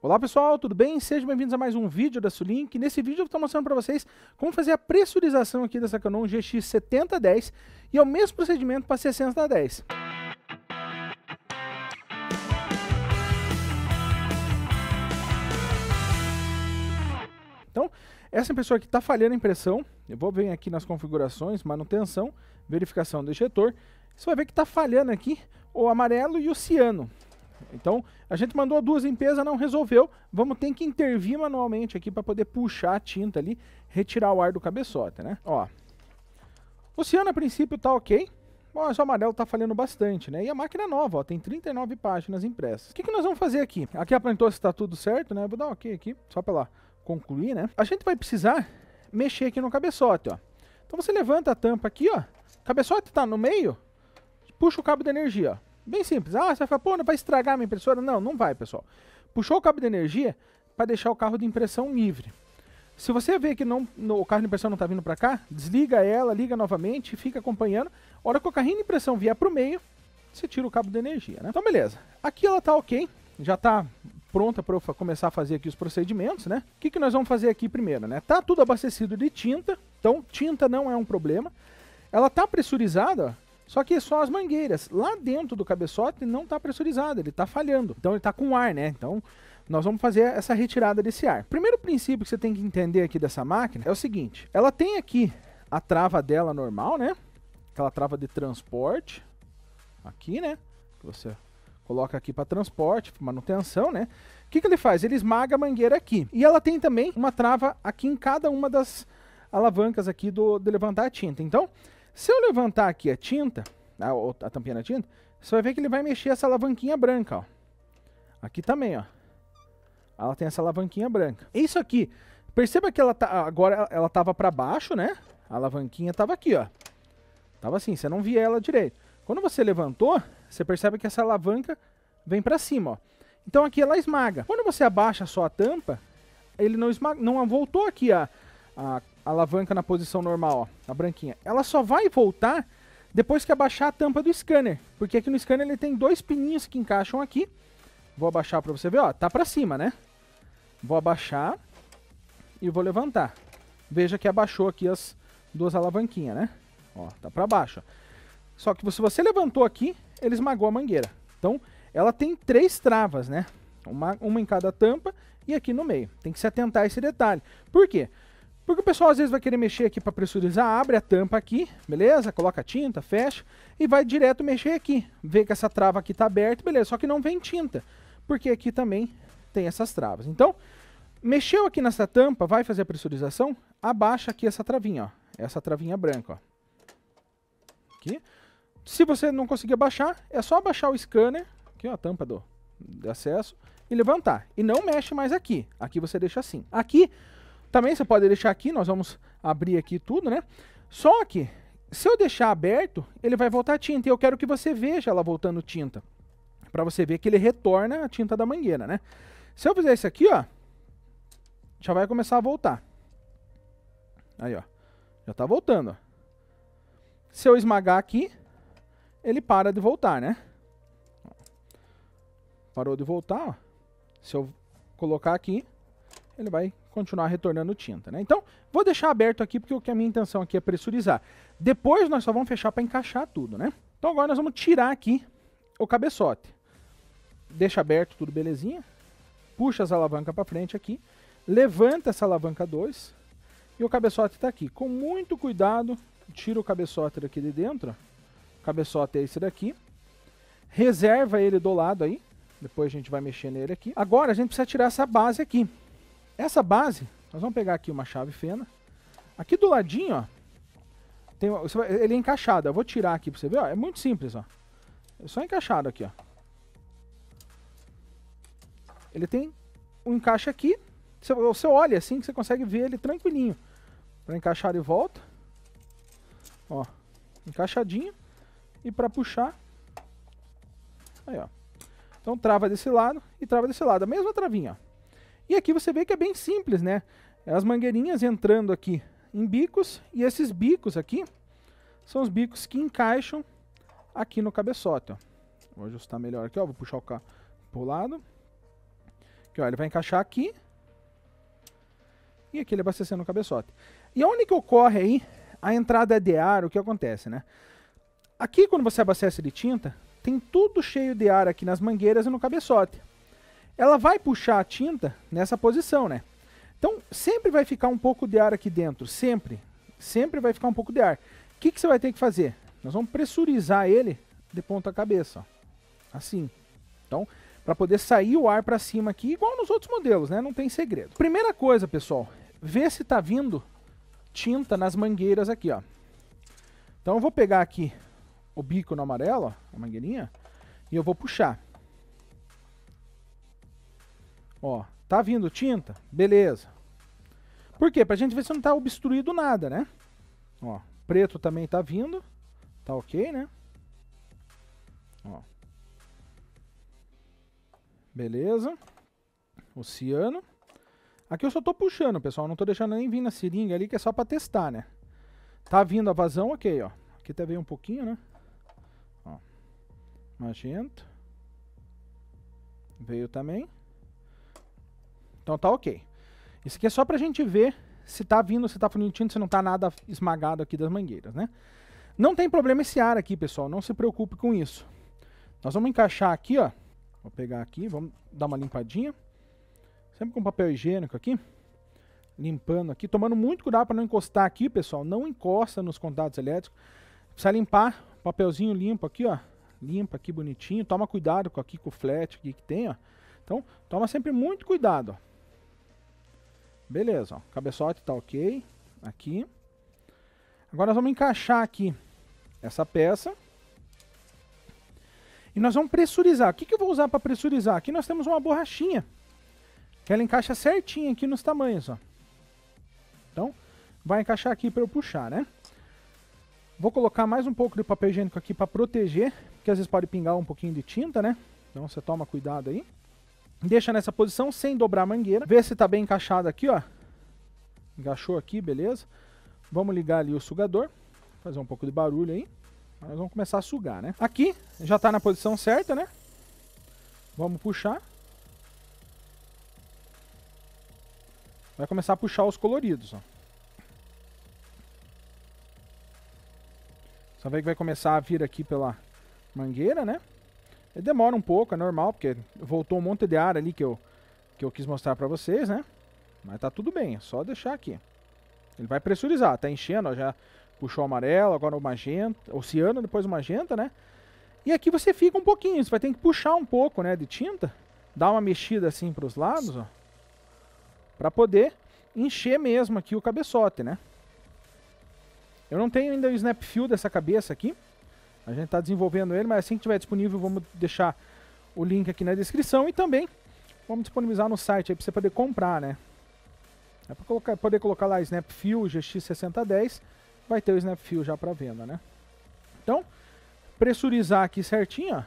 Olá pessoal, tudo bem? Sejam bem-vindos a mais um vídeo da Sulink. Nesse vídeo eu estou mostrando para vocês como fazer a pressurização aqui dessa Canon GX 7010 e é o mesmo procedimento para a 6010. Então, essa impressora que está falhando a impressão, eu vou vir aqui nas configurações, manutenção, verificação do injetor, você vai ver que está falhando aqui o amarelo e o ciano. Então, a gente mandou duas limpezas, não resolveu. Vamos ter que intervir manualmente aqui para poder puxar a tinta ali, retirar o ar do cabeçote, né? Ó. O ciano, a princípio, tá ok. Mas o amarelo tá falhando bastante, né? E a máquina é nova, ó, tem 39 páginas impressas. O que, que nós vamos fazer aqui? Aqui apontou se tá tudo certo, né? Vou dar um ok aqui, só para lá concluir, né? A gente vai precisar mexer aqui no cabeçote, ó. Então você levanta a tampa aqui, ó. O cabeçote tá no meio, puxa o cabo de energia, ó. Bem simples. Ah, você vai falar, pô, não vai estragar minha impressora? Não, não vai, pessoal. Puxou o cabo de energia para deixar o carro de impressão livre. Se você vê que não, no, o carro de impressão não está vindo para cá, desliga ela, liga novamente, fica acompanhando. A hora que o carrinho de impressão vier para o meio, você tira o cabo de energia, né? Então, beleza. Aqui ela está ok, já está pronta para eu começar a fazer aqui os procedimentos, né? O que, que nós vamos fazer aqui primeiro, né? Tá tudo abastecido de tinta, então tinta não é um problema. Ela tá pressurizada, ó. Só que só as mangueiras. Lá dentro do cabeçote não está pressurizado, ele está falhando. Então ele está com ar, né? Então nós vamos fazer essa retirada desse ar. Primeiro princípio que você tem que entender aqui dessa máquina é o seguinte: ela tem aqui a trava dela normal, né? Aquela trava de transporte aqui, né? Que você coloca aqui para transporte, manutenção, né? O que, que ele faz? Ele esmaga a mangueira aqui. E ela tem também uma trava aqui em cada uma das alavancas aqui do de levantar a tinta. Então, se eu levantar aqui a tinta, a, a tampinha da tinta, você vai ver que ele vai mexer essa alavanquinha branca, ó. Aqui também, ó. Ela tem essa alavanquinha branca. Isso aqui, perceba que ela tá, agora ela tava para baixo, né? A alavanquinha tava aqui, ó. Tava assim, você não via ela direito. Quando você levantou, você percebe que essa alavanca vem para cima, ó. Então aqui ela esmaga. Quando você abaixa só a tampa, ele não esmaga, não voltou aqui a, a alavanca na posição normal, ó, a branquinha, ela só vai voltar depois que abaixar a tampa do scanner. Porque aqui no scanner ele tem dois pininhos que encaixam aqui. Vou abaixar para você ver, ó, tá para cima, né? Vou abaixar e vou levantar. Veja que abaixou aqui as duas alavanquinhas, né? Ó, tá para baixo. Só que se você levantou aqui, ele esmagou a mangueira. Então, ela tem três travas, né? Uma, uma em cada tampa e aqui no meio. Tem que se atentar a esse detalhe. Por quê? Porque o pessoal às vezes vai querer mexer aqui para pressurizar, abre a tampa aqui, beleza? Coloca a tinta, fecha e vai direto mexer aqui. Vê que essa trava aqui está aberta, beleza, só que não vem tinta, porque aqui também tem essas travas. Então, mexeu aqui nessa tampa, vai fazer a pressurização, abaixa aqui essa travinha, ó, essa travinha branca, ó. Aqui. Se você não conseguir abaixar, é só abaixar o scanner, aqui ó, a tampa do, do acesso, e levantar. E não mexe mais aqui, aqui você deixa assim. Aqui também você pode deixar aqui, nós vamos abrir aqui tudo, né? Só que, se eu deixar aberto, ele vai voltar tinta. E eu quero que você veja ela voltando tinta. Para você ver que ele retorna a tinta da mangueira, né? Se eu fizer isso aqui, ó, já vai começar a voltar. Aí, ó. Já tá voltando, ó. Se eu esmagar aqui, ele para de voltar, né? Parou de voltar, ó. Se eu colocar aqui, ele vai continuar retornando tinta, né? Então, vou deixar aberto aqui porque o que a minha intenção aqui é pressurizar. Depois nós só vamos fechar para encaixar tudo, né? Então agora nós vamos tirar aqui o cabeçote. Deixa aberto tudo belezinha. Puxa as alavancas para frente aqui. Levanta essa alavanca 2 e o cabeçote está aqui. Com muito cuidado, tira o cabeçote daqui de dentro. O cabeçote é esse daqui. Reserva ele do lado aí. Depois a gente vai mexer nele aqui. Agora a gente precisa tirar essa base aqui. Essa base, nós vamos pegar aqui uma chave fena. Aqui do ladinho, ó, tem, ele é encaixado. Eu vou tirar aqui pra você ver, ó. É muito simples, ó. É só encaixado aqui, ó. Ele tem um encaixe aqui. Você, você olha assim que você consegue ver ele tranquilinho. Pra encaixar e volta. Ó. Encaixadinho. E pra puxar. Aí, ó. Então trava desse lado e trava desse lado. A mesma travinha, ó. E aqui você vê que é bem simples, né? É as mangueirinhas entrando aqui em bicos, e esses bicos aqui são os bicos que encaixam aqui no cabeçote, ó. Vou ajustar melhor aqui, ó, vou puxar o carro pro lado. Aqui, ó, ele vai encaixar aqui. E aqui ele abastecendo o cabeçote. E onde que ocorre aí a entrada de ar, o que acontece, né? Aqui quando você abastece de tinta, tem tudo cheio de ar aqui nas mangueiras e no cabeçote ela vai puxar a tinta nessa posição, né? Então, sempre vai ficar um pouco de ar aqui dentro, sempre. Sempre vai ficar um pouco de ar. O que, que você vai ter que fazer? Nós vamos pressurizar ele de ponta cabeça, ó. assim. Então, para poder sair o ar para cima aqui, igual nos outros modelos, né? Não tem segredo. Primeira coisa, pessoal, ver se tá vindo tinta nas mangueiras aqui, ó. Então eu vou pegar aqui o bico no amarelo, ó, a mangueirinha, e eu vou puxar. Ó, tá vindo tinta? Beleza. Por quê? Pra gente ver se não tá obstruído nada, né? Ó, preto também tá vindo. Tá ok, né? Ó. Beleza. Oceano. Aqui eu só tô puxando, pessoal. Não tô deixando nem vir na seringa ali, que é só pra testar, né? Tá vindo a vazão, ok, ó. Aqui até veio um pouquinho, né? Ó. Magento. Veio também. Então tá ok. Isso aqui é só pra gente ver se tá vindo, se tá fundindo, se não tá nada esmagado aqui das mangueiras, né? Não tem problema esse ar aqui, pessoal, não se preocupe com isso. Nós vamos encaixar aqui, ó. Vou pegar aqui, vamos dar uma limpadinha. Sempre com papel higiênico aqui. Limpando aqui, tomando muito cuidado para não encostar aqui, pessoal. Não encosta nos contatos elétricos. Precisa limpar, papelzinho limpo aqui, ó. Limpa aqui bonitinho. Toma cuidado com aqui com o flat aqui que tem, ó. Então, toma sempre muito cuidado, ó. Beleza, ó. cabeçote tá ok. Aqui. Agora nós vamos encaixar aqui essa peça. E nós vamos pressurizar. O que, que eu vou usar para pressurizar? Aqui nós temos uma borrachinha. Que ela encaixa certinho aqui nos tamanhos, ó. Então, vai encaixar aqui para eu puxar, né? Vou colocar mais um pouco de papel higiênico aqui para proteger, porque às vezes pode pingar um pouquinho de tinta, né? Então você toma cuidado aí. Deixa nessa posição sem dobrar a mangueira. Vê se está bem encaixado aqui, ó. Encaixou aqui, beleza. Vamos ligar ali o sugador. Fazer um pouco de barulho aí. Nós vamos começar a sugar, né? Aqui, já está na posição certa, né? Vamos puxar. Vai começar a puxar os coloridos, ó. Só vê que vai começar a vir aqui pela mangueira, né? Ele demora um pouco, é normal, porque voltou um monte de ar ali que eu, que eu quis mostrar para vocês, né? Mas tá tudo bem, é só deixar aqui. Ele vai pressurizar, tá enchendo, ó, já puxou o amarelo, agora o magenta, oceano depois o magenta, né? E aqui você fica um pouquinho, você vai ter que puxar um pouco, né, de tinta, dar uma mexida assim para os lados, ó, para poder encher mesmo aqui o cabeçote, né? Eu não tenho ainda o snap Fill dessa cabeça aqui, a gente está desenvolvendo ele, mas assim que estiver disponível, vamos deixar o link aqui na descrição e também vamos disponibilizar no site para você poder comprar, né? É para colocar, poder colocar lá Snap Fuel GX6010, vai ter o Snap já para venda, né? Então, pressurizar aqui certinho, ó.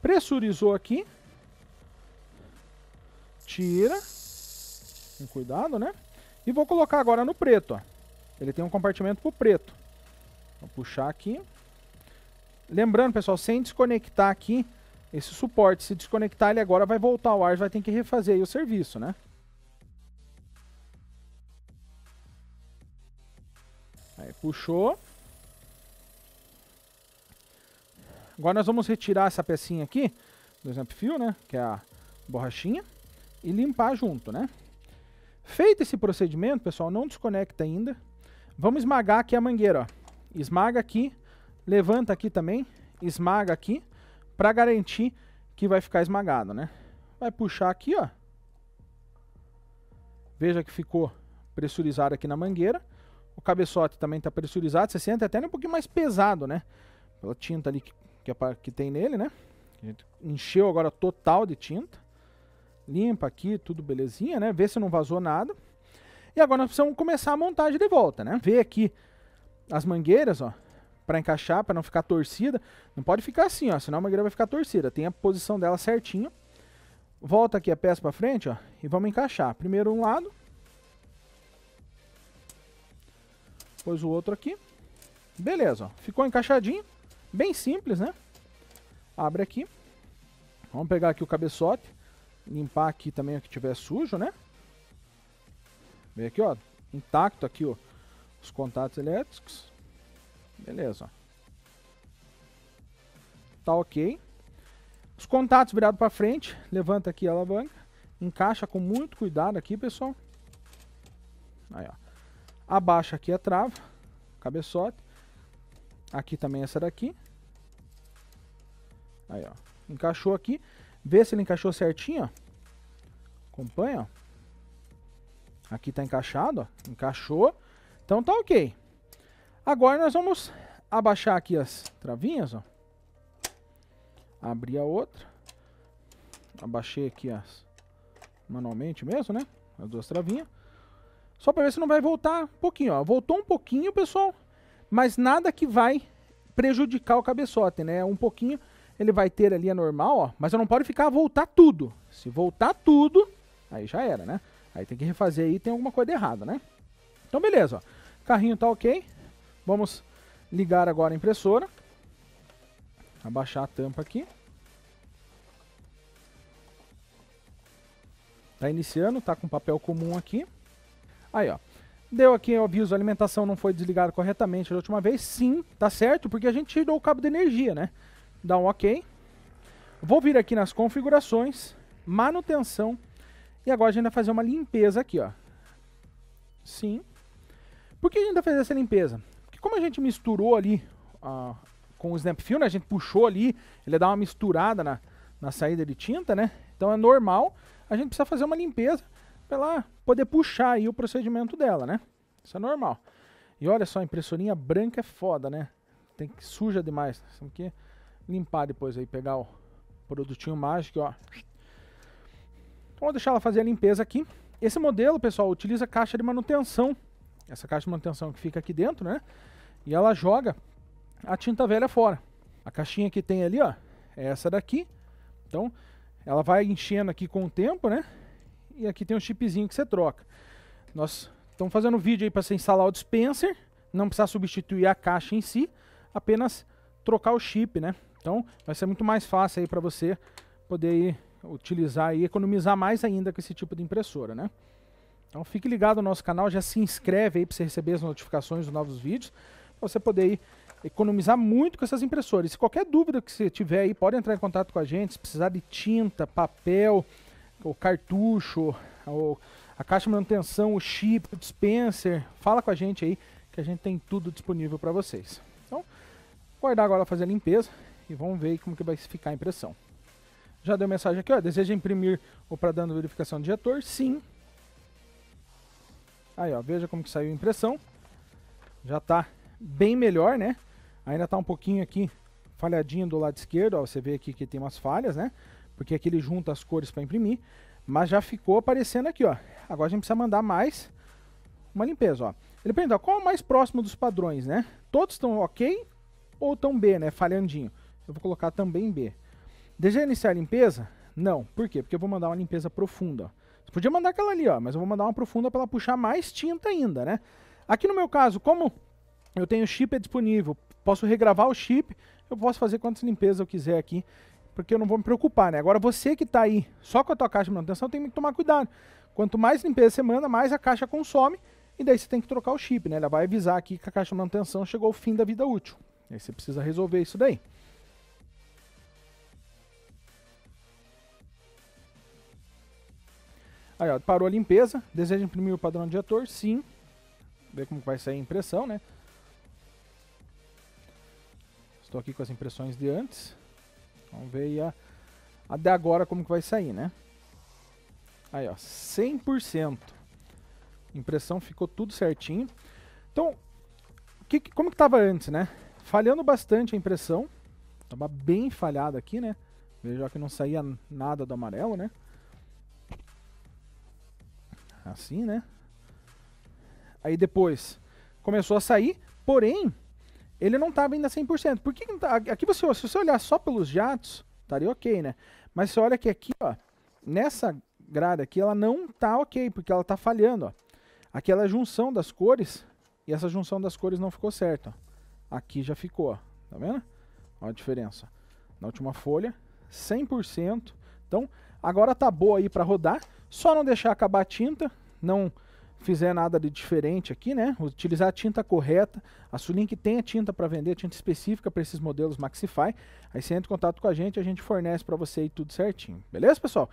Pressurizou aqui. Tira. Com cuidado, né? E vou colocar agora no preto, ó. Ele tem um compartimento pro preto. Vou puxar aqui. Lembrando, pessoal, sem desconectar aqui esse suporte, se desconectar ele agora vai voltar ao ar, vai ter que refazer o serviço, né? Aí puxou. Agora nós vamos retirar essa pecinha aqui do exemplo fio, né, que é a borrachinha, e limpar junto, né? Feito esse procedimento, pessoal, não desconecta ainda. Vamos esmagar aqui a mangueira, ó. Esmaga aqui levanta aqui também, esmaga aqui, para garantir que vai ficar esmagado, né? Vai puxar aqui, ó. Veja que ficou pressurizado aqui na mangueira. O cabeçote também está pressurizado, você sente até um pouquinho mais pesado, né? Pela tinta ali que, que, que tem nele, né? Encheu agora total de tinta. Limpa aqui, tudo belezinha, né? Vê se não vazou nada. E agora nós precisamos começar a montagem de volta, né? Vê aqui as mangueiras, ó para encaixar, para não ficar torcida. Não pode ficar assim, ó, senão a mangueira vai ficar torcida. Tem a posição dela certinho. Volta aqui a peça para frente, ó, e vamos encaixar. Primeiro um lado. Depois o outro aqui. Beleza, ó. Ficou encaixadinho. Bem simples, né? Abre aqui. Vamos pegar aqui o cabeçote. Limpar aqui também o que tiver sujo, né? Vem aqui, ó. Intacto aqui, ó. Os contatos elétricos. Beleza. Tá ok. Os contatos virado para frente, levanta aqui a alavanca, encaixa com muito cuidado aqui, pessoal. Aí, ó. Abaixa aqui a trava, cabeçote. Aqui também essa daqui. Aí, ó. Encaixou aqui. Vê se ele encaixou certinho, ó. Acompanha, ó. Aqui tá encaixado, ó. Encaixou. Então tá ok. Agora nós vamos abaixar aqui as travinhas, ó. Abrir a outra. Abaixei aqui as manualmente mesmo, né? As duas travinhas. Só para ver se não vai voltar um pouquinho, ó. Voltou um pouquinho, pessoal, mas nada que vai prejudicar o cabeçote, né? Um pouquinho ele vai ter ali a é normal, ó, mas eu não pode ficar voltar tudo. Se voltar tudo, aí já era, né? Aí tem que refazer aí, tem alguma coisa errada, né? Então beleza, ó. Carrinho tá OK. Vamos ligar agora a impressora. Abaixar a tampa aqui. Tá iniciando, tá com papel comum aqui. Aí, ó. Deu aqui o aviso, a alimentação não foi desligada corretamente da última vez. Sim, tá certo, porque a gente tirou o cabo de energia, né? Dá um ok. Vou vir aqui nas configurações, manutenção. E agora a gente vai fazer uma limpeza aqui, ó. Sim. Por que a gente vai fazer essa limpeza? como a gente misturou ali ah, com o snap Film, né? A gente puxou ali, ele dá uma misturada na, na saída de tinta, né? Então é normal, a gente precisa fazer uma limpeza para ela poder puxar aí o procedimento dela, né? Isso é normal. E olha só, impressorinha branca é foda, né? Tem que suja demais. tem que limpar depois aí, pegar o produtinho mágico, ó. Então, Vamos deixar ela fazer a limpeza aqui. Esse modelo, pessoal, utiliza caixa de manutenção essa caixa de manutenção que fica aqui dentro, né? E ela joga a tinta velha fora. A caixinha que tem ali, ó, é essa daqui. Então, ela vai enchendo aqui com o tempo, né? E aqui tem um chipzinho que você troca. Nós estamos fazendo vídeo aí para você instalar o dispenser, não precisar substituir a caixa em si, apenas trocar o chip, né? Então, vai ser muito mais fácil aí para você poder utilizar e economizar mais ainda com esse tipo de impressora, né? Então fique ligado no nosso canal, já se inscreve aí para você receber as notificações dos novos vídeos, você poder aí economizar muito com essas impressoras. E qualquer dúvida que você tiver aí, pode entrar em contato com a gente, se precisar de tinta, papel, ou cartucho, ou a caixa de manutenção, o chip, o dispenser, fala com a gente aí que a gente tem tudo disponível para vocês. Então, guardar agora fazer a limpeza e vamos ver como que vai ficar a impressão. Já deu mensagem aqui, ó, deseja imprimir o para dando verificação de diretor? Sim. Aí, ó, veja como que saiu a impressão. Já está bem melhor, né? Ainda está um pouquinho aqui falhadinho do lado esquerdo, ó, você vê aqui que tem umas falhas, né? Porque aqui ele junta as cores para imprimir, mas já ficou aparecendo aqui, ó. Agora a gente precisa mandar mais uma limpeza, ó. Ele pergunta, qual é o mais próximo dos padrões, né? Todos estão ok ou estão B, né? Falhandinho. Eu vou colocar também B. eu iniciar a limpeza? Não. Por quê? Porque eu vou mandar uma limpeza profunda. Ó. Podia mandar aquela ali, ó, mas eu vou mandar uma profunda para ela puxar mais tinta ainda, né? Aqui no meu caso, como eu tenho chip disponível, posso regravar o chip, eu posso fazer quantas limpezas eu quiser aqui, porque eu não vou me preocupar, né? Agora você que está aí só com a tua caixa de manutenção tem que tomar cuidado. Quanto mais limpeza você manda, mais a caixa consome, e daí você tem que trocar o chip, né? Ela vai avisar aqui que a caixa de manutenção chegou ao fim da vida útil. Aí você precisa resolver isso daí. Aí, ó, parou a limpeza. Deseja imprimir o padrão de ator? Sim. Ver como vai sair a impressão, né? Estou aqui com as impressões de antes. Vamos ver a, a de agora como que vai sair, né? Aí, ó, 100%. Impressão ficou tudo certinho. Então, que, como que estava antes, né? Falhando bastante a impressão. Estava bem falhada aqui, né? Veja que não saía nada do amarelo, né? Assim, né? Aí depois começou a sair, porém, ele não estava ainda 100%. Por que, que não tá? Aqui você, se você olhar só pelos jatos, estaria ok, né? Mas você olha que aqui, ó, nessa grada aqui, ela não tá ok, porque ela tá falhando, ó. Aquela junção das cores, e essa junção das cores não ficou certa, ó. Aqui já ficou, ó. Tá vendo? Olha a diferença. Na última folha, 100%. Então, agora tá boa aí para rodar. Só não deixar acabar a tinta, não fizer nada de diferente aqui, né? Utilizar a tinta correta. A Sulink tem a tinta para vender, tinta específica para esses modelos Maxify. Aí você entra em contato com a gente, a gente fornece para você aí tudo certinho. Beleza, pessoal?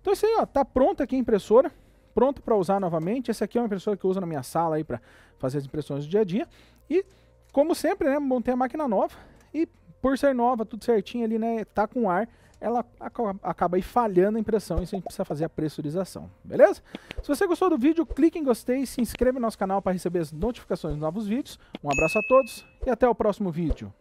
Então é isso aí, ó, tá pronta aqui a impressora, pronta para usar novamente. Essa aqui é uma impressora que eu uso na minha sala aí para fazer as impressões do dia a dia. E como sempre, né, montei a máquina nova e por ser nova, tudo certinho ali, né, tá com ar ela acaba aí falhando a impressão, isso a gente precisa fazer a pressurização, beleza? Se você gostou do vídeo, clique em gostei, e se inscreva no nosso canal para receber as notificações de novos vídeos. Um abraço a todos e até o próximo vídeo.